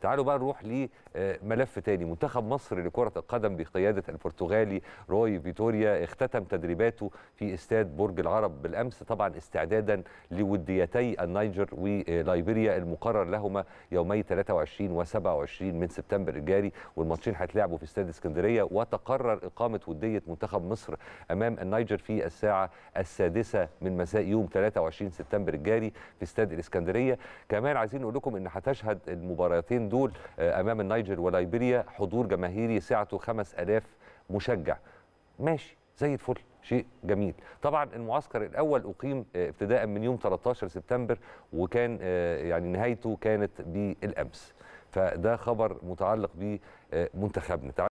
تعالوا بقى نروح لملف آه، تاني منتخب مصر لكرة القدم بقيادة البرتغالي روي فيتوريا اختتم تدريباته في استاد برج العرب بالأمس طبعا استعدادا لوديتي النيجر وليبيريا المقرر لهما يومي 23 و27 من سبتمبر الجاري والماتشين هيتلعبوا في استاد اسكندرية وتقرر إقامة ودية منتخب مصر أمام النيجر في الساعة السادسة من مساء يوم 23 سبتمبر الجاري في استاد الاسكندرية كمان عايزين نقول لكم أن هتشهد المباراتين دول آه، امام النيجر وليبيريا حضور جماهيري سعته 5000 مشجع ماشي زي الفل شيء جميل طبعا المعسكر الاول اقيم آه، ابتداء من يوم 13 سبتمبر وكان آه، يعني نهايته كانت بالامس فده خبر متعلق بمنتخبنا